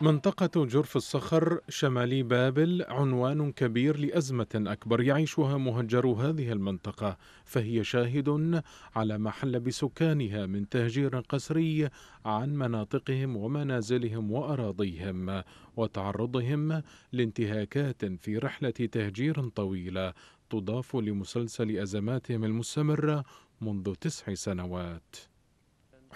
منطقة جرف الصخر شمالي بابل عنوان كبير لأزمة أكبر يعيشها مهجرو هذه المنطقة فهي شاهد على ما حل بسكانها من تهجير قسري عن مناطقهم ومنازلهم وأراضيهم وتعرضهم لانتهاكات في رحلة تهجير طويلة تضاف لمسلسل أزماتهم المستمرة منذ تسع سنوات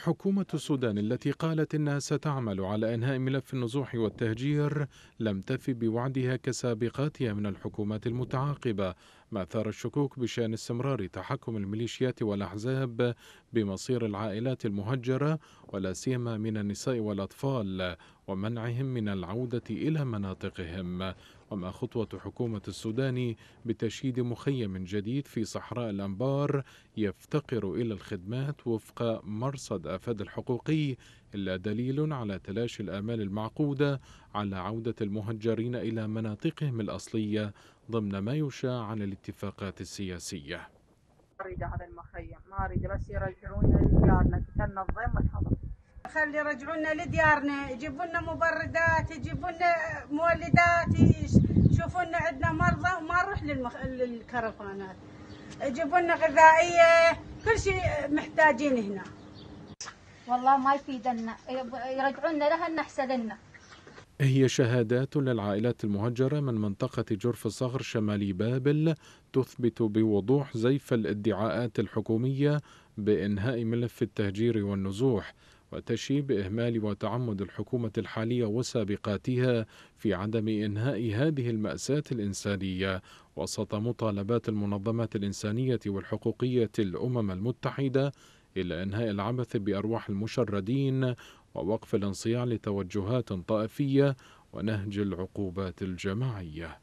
حكومة السودان التي قالت إنها ستعمل على إنهاء ملف النزوح والتهجير لم تف بوعدها كسابقاتها من الحكومات المتعاقبة ما أثار الشكوك بشأن استمرار تحكم الميليشيات والأحزاب بمصير العائلات المهجرة ولا سيما من النساء والأطفال ومنعهم من العودة إلى مناطقهم وما خطوة حكومة السودان بتشييد مخيم جديد في صحراء الأنبار يفتقر إلى الخدمات وفق مرصد الأفاد الحقوقي إلا دليل على تلاشي الآمال المعقودة على عودة المهجرين إلى مناطقهم الأصلية ضمن ما يشاع عن الاتفاقات السياسية أريد هذا المخيم ما أريد بس يرجعونا لديارنا كتلنا خلي يرجعونا لديارنا يجيبوا لنا مبردات يجيبوا لنا مولدات يشوفوا لنا عندنا مرضى وما نروح للمخ... للكرفانات يجيبوا لنا غذائيه كل شيء محتاجين هنا والله ما يفيدنا يرجعونا لها أحسن لنا هي شهادات للعائلات المهجرة من منطقة جرف صغر شمالي بابل تثبت بوضوح زيف الادعاءات الحكومية بإنهاء ملف التهجير والنزوح وتشي بإهمال وتعمد الحكومة الحالية وسابقاتها في عدم إنهاء هذه المأساة الإنسانية وسط مطالبات المنظمات الإنسانية والحقوقية الأمم المتحدة إلى إنهاء العبث بأرواح المشردين ووقف الانصياع لتوجهات طائفية ونهج العقوبات الجماعية